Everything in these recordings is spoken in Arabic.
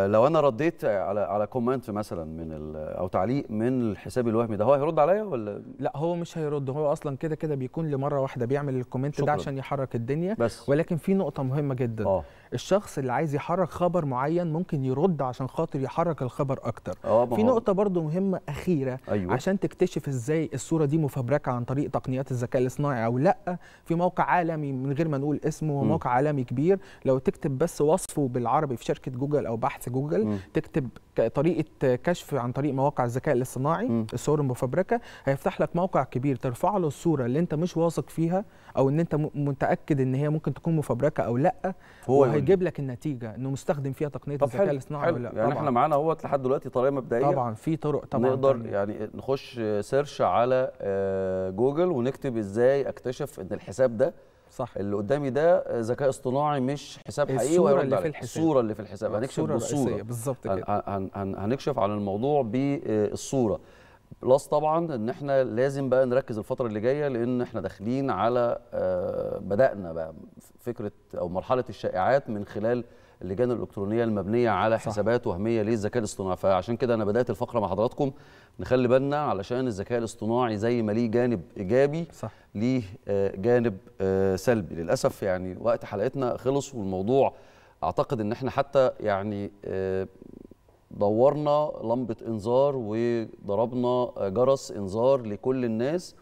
لو انا رديت على على كومنت مثلا من او تعليق من الحساب الوهمي ده هو هيرد عليا ولا لا هو مش هيرد هو اصلا كده كده بيكون لمره واحده بيعمل الكومنت ده عشان يحرك الدنيا بس. ولكن في نقطه مهمه جدا آه. الشخص اللي عايز يحرك خبر معين ممكن يرد عشان خاطر يحرك الخبر اكتر آه في نقطه برضو مهمه اخيره أيوه. عشان تكتشف ازاي الصوره دي مفبركه عن طريق تقنيات الذكاء الاصطناعي او لا في موقع عالمي من غير ما نقول اسمه هو موقع عالمي كبير لو تكتب بس وصفه بالعربي في شركه جوجل او بحث بحث جوجل م. تكتب طريقه كشف عن طريق مواقع الذكاء الاصطناعي الصور المفبركه هيفتح لك موقع كبير ترفع له الصوره اللي انت مش واثق فيها او ان انت متاكد ان هي ممكن تكون مفبركه او لا وهيجيب لك النتيجه انه مستخدم فيها تقنيه الذكاء الاصطناعي ولا لا يعني طبعًا. احنا معانا اهوت لحد دلوقتي طريقه مبدئيه طبعا في طرق طبعا نقدر طبعًا. يعني نخش سيرش آه، على آه، جوجل ونكتب ازاي اكتشف ان الحساب ده صح اللي قدامي ده ذكاء اصطناعي مش حساب حقيقي الصوره اللي في الحساب الصوره اللي في الحساب يعني هنكتب بالصوره بالظبط كده هنكشف عن الموضوع بالصوره بلس طبعا ان احنا لازم بقى نركز الفتره اللي جايه لان احنا داخلين على آه، بدانا بقى فكره او مرحله الشائعات من خلال اللجان الالكترونيه المبنيه على صح. حسابات وهميه للذكاء الاصطناعي فعشان كده انا بدات الفقره مع حضراتكم نخلي بالنا علشان الذكاء الاصطناعي زي ما ليه جانب ايجابي صح. ليه آه، جانب آه، سلبي للاسف يعني وقت حلقتنا خلص والموضوع اعتقد ان احنا حتى يعني دورنا لمبه انذار وضربنا جرس انذار لكل الناس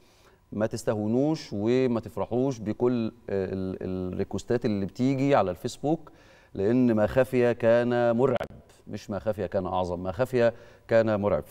ما تستهونوش وما تفرحوش بكل الريكوستات اللي بتيجي على الفيسبوك لان ما خفي كان مرعب مش ما خفي كان اعظم ما خفي كان مرعب